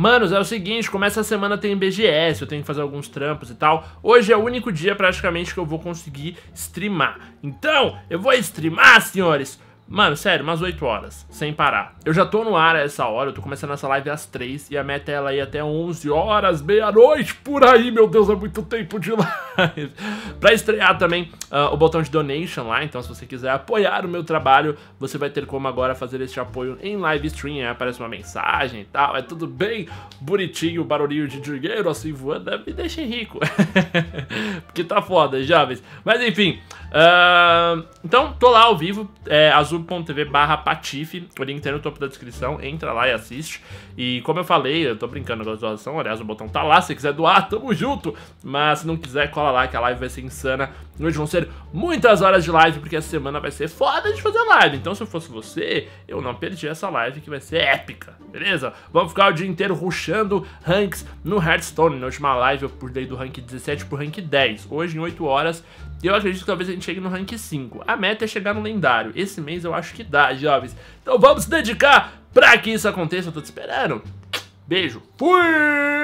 Manos, é o seguinte, começa a semana tem BGS, eu tenho que fazer alguns trampos e tal. Hoje é o único dia praticamente que eu vou conseguir streamar. Então, eu vou streamar, senhores, Mano, sério, umas 8 horas, sem parar. Eu já tô no ar a essa hora, eu tô começando essa live às 3 e a meta é ela ir até 11 horas, meia-noite, por aí, meu Deus, é muito tempo de live. pra estrear também uh, o botão de donation lá, então se você quiser apoiar o meu trabalho, você vai ter como agora fazer este apoio em live stream, aparece uma mensagem e tal, é tudo bem bonitinho, barulhinho de dinheiro assim voando, é, me deixa rico. que tá foda, jovens. Mas enfim. Uh, então, tô lá ao vivo, é, azul.tv barra patife, o link tá no topo da descrição, entra lá e assiste. E como eu falei, eu tô brincando com a doação, aliás, o botão tá lá, se quiser doar, tamo junto. Mas se não quiser, cola lá que a live vai ser insana. Hoje vão ser muitas horas de live, porque essa semana vai ser foda de fazer live. Então, se eu fosse você, eu não perdi essa live que vai ser épica, beleza? Vamos ficar o dia inteiro ruxando ranks no Hearthstone. Na última live eu pulei do rank 17 pro rank 10 hoje em 8 horas. Eu acredito que talvez a gente chegue no rank 5. A meta é chegar no lendário. Esse mês eu acho que dá, jovens. Então vamos se dedicar pra que isso aconteça. Eu tô te esperando. Beijo. Fui!